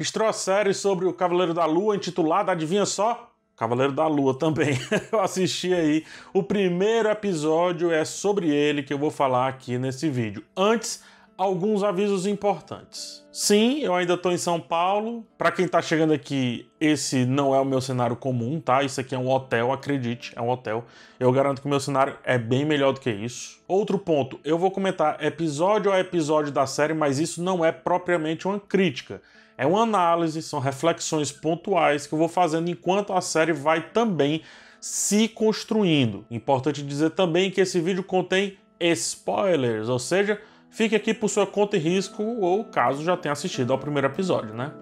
Estreou série sobre o Cavaleiro da Lua, intitulada, adivinha só? Cavaleiro da Lua também. eu assisti aí. O primeiro episódio é sobre ele que eu vou falar aqui nesse vídeo. Antes, alguns avisos importantes. Sim, eu ainda estou em São Paulo. Para quem está chegando aqui, esse não é o meu cenário comum, tá? Isso aqui é um hotel, acredite, é um hotel. Eu garanto que o meu cenário é bem melhor do que isso. Outro ponto, eu vou comentar episódio a episódio da série, mas isso não é propriamente uma crítica. É uma análise, são reflexões pontuais que eu vou fazendo enquanto a série vai também se construindo. Importante dizer também que esse vídeo contém spoilers, ou seja, fique aqui por sua conta e risco ou caso já tenha assistido ao primeiro episódio, né?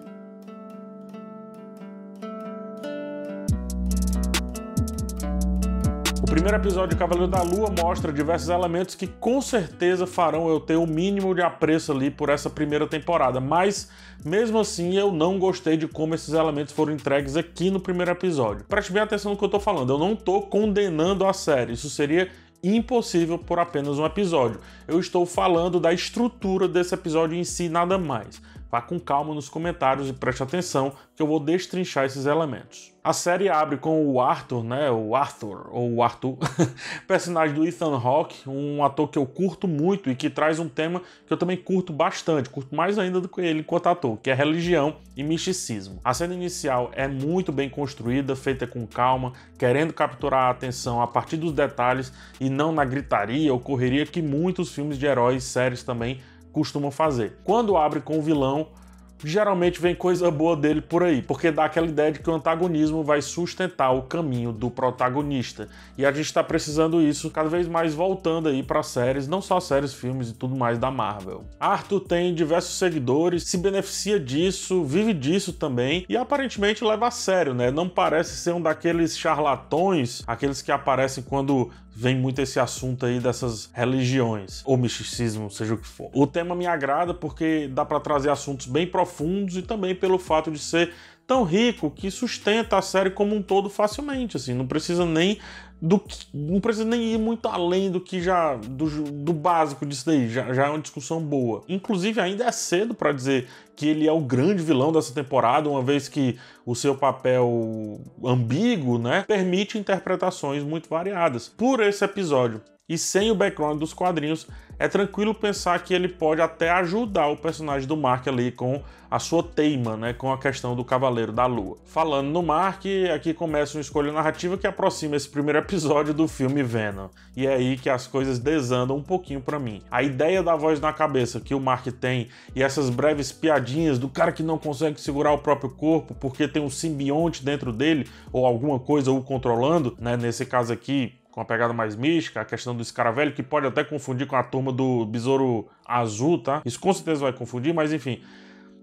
primeiro episódio de Cavaleiro da Lua mostra diversos elementos que com certeza farão eu ter o um mínimo de apreço ali por essa primeira temporada, mas mesmo assim eu não gostei de como esses elementos foram entregues aqui no primeiro episódio. Preste bem atenção no que eu tô falando, eu não tô condenando a série, isso seria impossível por apenas um episódio. Eu estou falando da estrutura desse episódio em si, nada mais. Vá com calma nos comentários e preste atenção que eu vou destrinchar esses elementos. A série abre com o Arthur, né, o Arthur, ou o Arthur, personagem do Ethan Hawke, um ator que eu curto muito e que traz um tema que eu também curto bastante, curto mais ainda do que ele enquanto ator, que é religião e misticismo. A cena inicial é muito bem construída, feita com calma, querendo capturar a atenção a partir dos detalhes e não na gritaria ou correria que muitos filmes de heróis e séries também costumam fazer. Quando abre com o vilão, geralmente vem coisa boa dele por aí, porque dá aquela ideia de que o antagonismo vai sustentar o caminho do protagonista. E a gente está precisando isso cada vez mais voltando aí para séries, não só séries, filmes e tudo mais da Marvel. Arthur tem diversos seguidores, se beneficia disso, vive disso também e aparentemente leva a sério, né? Não parece ser um daqueles charlatões, aqueles que aparecem quando vem muito esse assunto aí dessas religiões ou misticismo, seja o que for. O tema me agrada porque dá para trazer assuntos bem profundos profundos e também pelo fato de ser tão rico que sustenta a série como um todo facilmente, assim, não precisa nem do não precisa nem ir muito além do que já do, do básico disso daí, já, já é uma discussão boa. Inclusive ainda é cedo para dizer que ele é o grande vilão dessa temporada, uma vez que o seu papel ambíguo, né, permite interpretações muito variadas. Por esse episódio e sem o background dos quadrinhos, é tranquilo pensar que ele pode até ajudar o personagem do Mark ali com a sua teima, né, com a questão do Cavaleiro da Lua. Falando no Mark, aqui começa uma escolha narrativa que aproxima esse primeiro episódio do filme Venom. E é aí que as coisas desandam um pouquinho para mim. A ideia da voz na cabeça que o Mark tem e essas breves piadinhas do cara que não consegue segurar o próprio corpo porque tem um simbionte dentro dele ou alguma coisa o controlando, né, nesse caso aqui, com uma pegada mais mística, a questão do escaravelho, que pode até confundir com a turma do besouro azul, tá? Isso com certeza vai confundir, mas enfim.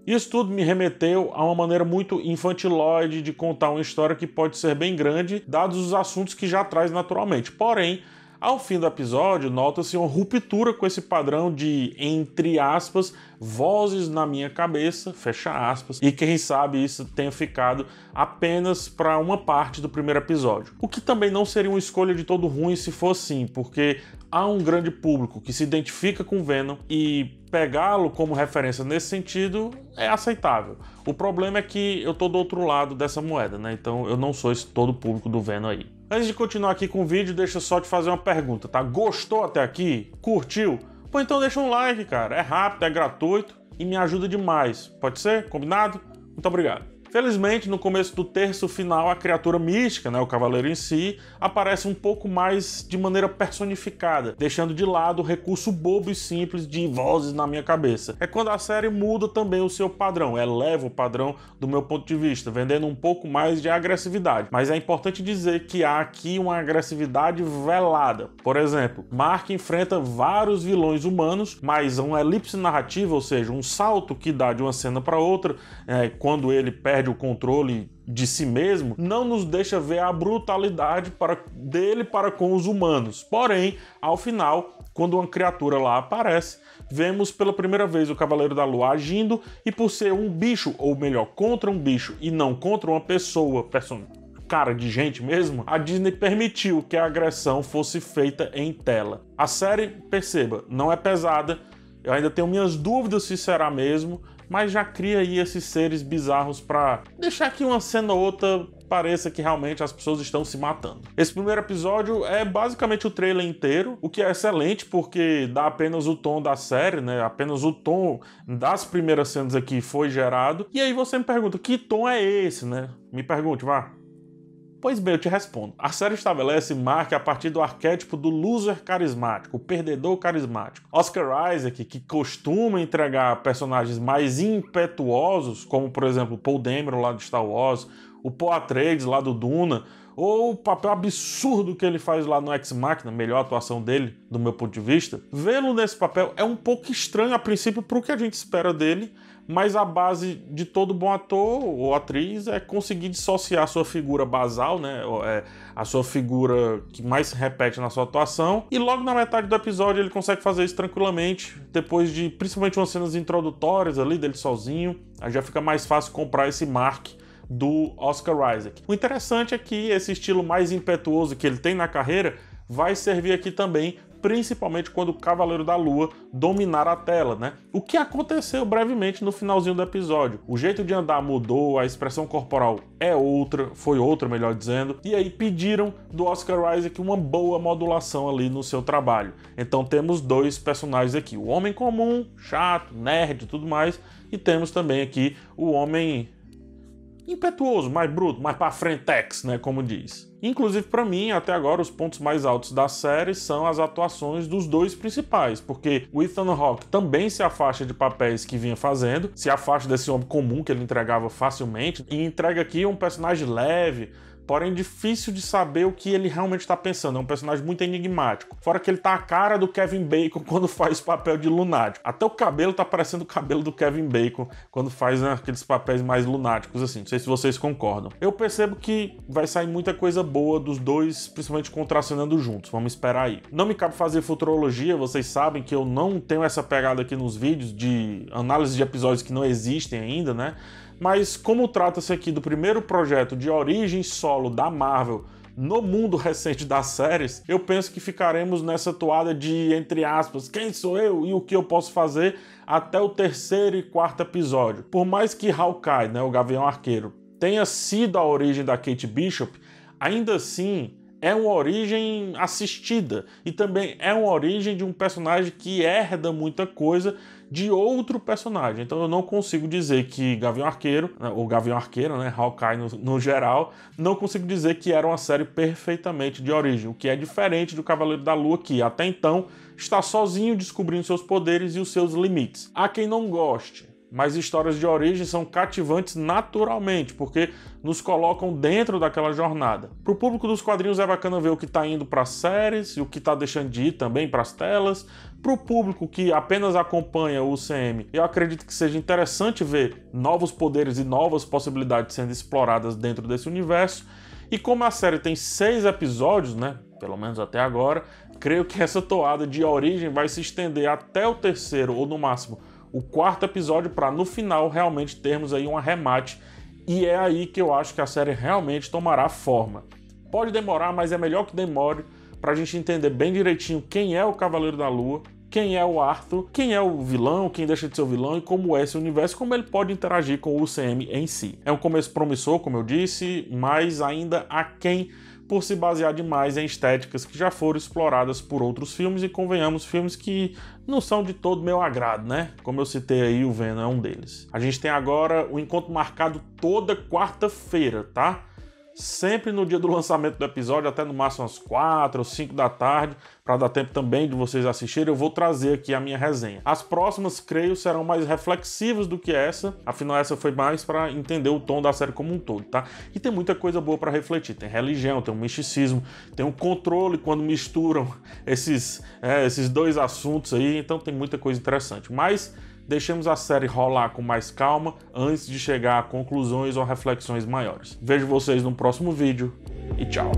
Isso tudo me remeteu a uma maneira muito infantiloide de contar uma história que pode ser bem grande, dados os assuntos que já traz naturalmente. Porém, ao fim do episódio, nota-se uma ruptura com esse padrão de, entre aspas, vozes na minha cabeça, fecha aspas, e quem sabe isso tenha ficado apenas para uma parte do primeiro episódio. O que também não seria uma escolha de todo ruim se fosse sim, porque há um grande público que se identifica com Venom e pegá-lo como referência nesse sentido é aceitável. O problema é que eu tô do outro lado dessa moeda, né? Então eu não sou esse todo público do Venom aí. Antes de continuar aqui com o vídeo, deixa eu só te fazer uma pergunta, tá? Gostou até aqui? Curtiu? Pô, então deixa um like, cara. É rápido, é gratuito e me ajuda demais. Pode ser? Combinado? Muito obrigado. Felizmente, no começo do terço final, a criatura mística, né, o cavaleiro em si, aparece um pouco mais de maneira personificada, deixando de lado o recurso bobo e simples de vozes na minha cabeça. É quando a série muda também o seu padrão, eleva o padrão do meu ponto de vista, vendendo um pouco mais de agressividade. Mas é importante dizer que há aqui uma agressividade velada. Por exemplo, Mark enfrenta vários vilões humanos, mas uma elipse narrativa, ou seja, um salto que dá de uma cena para outra, é, quando ele perde perde o controle de si mesmo, não nos deixa ver a brutalidade para, dele para com os humanos. Porém, ao final, quando uma criatura lá aparece, vemos pela primeira vez o Cavaleiro da Lua agindo e por ser um bicho, ou melhor, contra um bicho e não contra uma pessoa, person cara de gente mesmo, a Disney permitiu que a agressão fosse feita em tela. A série, perceba, não é pesada, eu ainda tenho minhas dúvidas se será mesmo, mas já cria aí esses seres bizarros para deixar que uma cena ou outra pareça que realmente as pessoas estão se matando. Esse primeiro episódio é basicamente o trailer inteiro, o que é excelente porque dá apenas o tom da série, né? Apenas o tom das primeiras cenas aqui foi gerado. E aí você me pergunta, que tom é esse, né? Me pergunte, vá. Pois bem, eu te respondo. A série estabelece Mark a partir do arquétipo do loser carismático, o perdedor carismático. Oscar Isaac, que costuma entregar personagens mais impetuosos, como por exemplo Paul Dameron lá de Star Wars, o Paul Atreides lá do Duna, ou o papel absurdo que ele faz lá no Ex Machina, melhor atuação dele, do meu ponto de vista, vê-lo nesse papel é um pouco estranho a princípio para o que a gente espera dele, mas a base de todo bom ator ou atriz é conseguir dissociar a sua figura basal, né? É, a sua figura que mais se repete na sua atuação. E logo na metade do episódio ele consegue fazer isso tranquilamente, depois de principalmente umas cenas introdutórias ali dele sozinho. Aí já fica mais fácil comprar esse Mark do Oscar Isaac. O interessante é que esse estilo mais impetuoso que ele tem na carreira vai servir aqui também principalmente quando o Cavaleiro da Lua dominar a tela, né? O que aconteceu brevemente no finalzinho do episódio. O jeito de andar mudou, a expressão corporal é outra, foi outra, melhor dizendo, e aí pediram do Oscar Isaac uma boa modulação ali no seu trabalho. Então temos dois personagens aqui: o homem comum, chato, nerd e tudo mais, e temos também aqui o homem impetuoso, mais bruto, mais para frentex, né, como diz. Inclusive para mim, até agora os pontos mais altos da série são as atuações dos dois principais, porque o Ethan Hawke também se afasta de papéis que vinha fazendo, se afasta desse homem comum que ele entregava facilmente e entrega aqui um personagem leve, porém difícil de saber o que ele realmente está pensando. É um personagem muito enigmático. Fora que ele tá a cara do Kevin Bacon quando faz o papel de lunático. Até o cabelo tá parecendo o cabelo do Kevin Bacon quando faz né, aqueles papéis mais lunáticos, assim. Não sei se vocês concordam. Eu percebo que vai sair muita coisa boa dos dois, principalmente contracionando juntos. Vamos esperar aí. Não me cabe fazer futurologia, vocês sabem que eu não tenho essa pegada aqui nos vídeos de análise de episódios que não existem ainda, né? Mas como trata-se aqui do primeiro projeto de origem solo Paulo da Marvel no mundo recente das séries, eu penso que ficaremos nessa toada de, entre aspas, quem sou eu e o que eu posso fazer até o terceiro e quarto episódio. Por mais que Hawkeye, né, o Gavião Arqueiro, tenha sido a origem da Kate Bishop, ainda assim é uma origem assistida e também é uma origem de um personagem que herda muita coisa de outro personagem. Então eu não consigo dizer que Gavião Arqueiro, né, ou Gavião Arqueiro, né, Hawkeye no, no, geral, não consigo dizer que era uma série perfeitamente de origem, o que é diferente do Cavaleiro da Lua, que até então está sozinho descobrindo seus poderes e os seus limites. Há quem não goste, mas histórias de origem são cativantes naturalmente, porque nos colocam dentro daquela jornada. Para o público dos quadrinhos é bacana ver o que está indo para as séries e o que está deixando de ir também para as telas. Para o público que apenas acompanha o UCM, eu acredito que seja interessante ver novos poderes e novas possibilidades sendo exploradas dentro desse universo. E como a série tem seis episódios, né? Pelo menos até agora, creio que essa toada de origem vai se estender até o terceiro ou no máximo o quarto episódio para no final realmente termos aí um arremate e é aí que eu acho que a série realmente tomará forma. Pode demorar, mas é melhor que demore para a gente entender bem direitinho quem é o Cavaleiro da Lua, quem é o Arthur, quem é o vilão, quem deixa de ser o vilão e como é esse universo, como ele pode interagir com o UCM em si. É um começo promissor, como eu disse, mas ainda aquém quem por se basear demais em estéticas que já foram exploradas por outros filmes e convenhamos filmes que não são de todo meu agrado, né? Como eu citei aí, o Venom é um deles. A gente tem agora o encontro marcado toda quarta-feira, tá? sempre no dia do lançamento do episódio, até no máximo às 4 ou 5 da tarde, para dar tempo também de vocês assistirem, eu vou trazer aqui a minha resenha. As próximas, creio, serão mais reflexivas do que essa, afinal essa foi mais para entender o tom da série como um todo, tá? E tem muita coisa boa para refletir, tem religião, tem o misticismo, tem o controle quando misturam esses, é, esses dois assuntos aí, então tem muita coisa interessante. Mas deixemos a série rolar com mais calma antes de chegar a conclusões ou reflexões maiores. Vejo vocês no próximo vídeo e tchau!